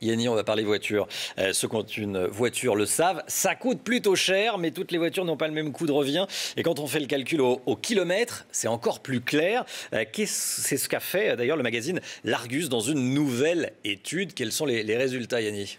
Yanni, on va parler voiture. Ce euh, ceux qui ont une voiture le savent, ça coûte plutôt cher, mais toutes les voitures n'ont pas le même coût de revient. Et quand on fait le calcul au, kilomètre, c'est encore plus clair. Euh, c'est ce qu'a fait euh, d'ailleurs le magazine L'Argus dans une nouvelle étude. Quels sont les, résultats, Yanni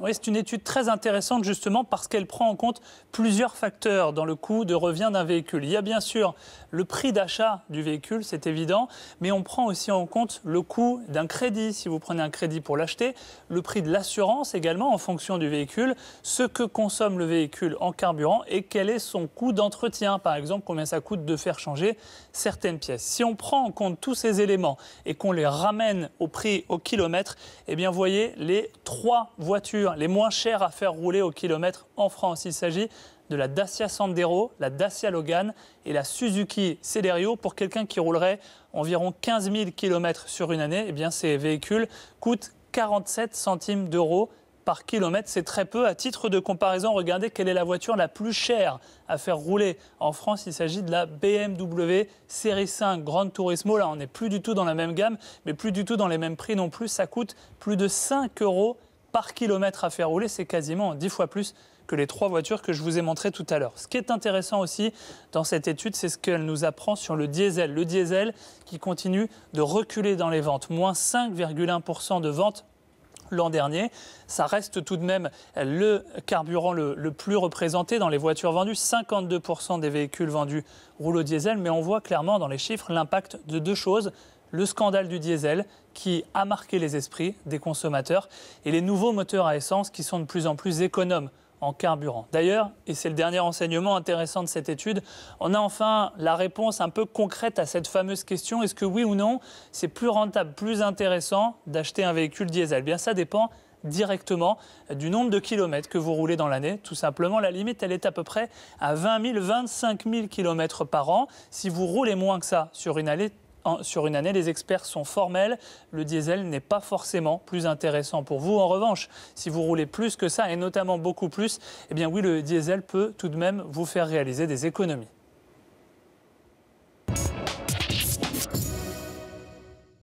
oui, c'est une étude très intéressante justement parce qu'elle prend en compte plusieurs facteurs dans le coût de revient d'un véhicule. Il y a bien sûr le prix d'achat du véhicule, c'est évident, mais on prend aussi en compte le coût d'un crédit, si vous prenez un crédit pour l'acheter, le prix de l'assurance également en fonction du véhicule, ce que consomme le véhicule en carburant et quel est son coût d'entretien, par exemple combien ça coûte de faire changer certaines pièces. Si on prend en compte tous ces éléments et qu'on les ramène au prix au kilomètre, eh bien vous voyez les trois voitures les moins chères à faire rouler au kilomètre en France. Il s'agit de la Dacia Sandero, la Dacia Logan et la Suzuki Celerio. Pour quelqu'un qui roulerait environ 15 000 km sur une année, eh bien, ces véhicules coûtent 47 centimes d'euros par kilomètre, c'est très peu. À titre de comparaison, regardez quelle est la voiture la plus chère à faire rouler en France. Il s'agit de la BMW Série 5 Grand Turismo. Là, on n'est plus du tout dans la même gamme, mais plus du tout dans les mêmes prix non plus. Ça coûte plus de 5 euros par kilomètre à faire rouler, c'est quasiment 10 fois plus que les trois voitures que je vous ai montrées tout à l'heure. Ce qui est intéressant aussi dans cette étude, c'est ce qu'elle nous apprend sur le diesel. Le diesel qui continue de reculer dans les ventes, moins 5,1% de ventes l'an dernier. Ça reste tout de même le carburant le, le plus représenté dans les voitures vendues. 52% des véhicules vendus roulent au diesel, mais on voit clairement dans les chiffres l'impact de deux choses le scandale du diesel qui a marqué les esprits des consommateurs et les nouveaux moteurs à essence qui sont de plus en plus économes en carburant. D'ailleurs, et c'est le dernier enseignement intéressant de cette étude, on a enfin la réponse un peu concrète à cette fameuse question est-ce que oui ou non, c'est plus rentable, plus intéressant d'acheter un véhicule diesel eh Bien, ça dépend directement du nombre de kilomètres que vous roulez dans l'année. Tout simplement, la limite, elle est à peu près à 20 000, 25 000 kilomètres par an. Si vous roulez moins que ça sur une année, sur une année, les experts sont formels. Le diesel n'est pas forcément plus intéressant pour vous. En revanche, si vous roulez plus que ça, et notamment beaucoup plus, eh bien oui, le diesel peut tout de même vous faire réaliser des économies.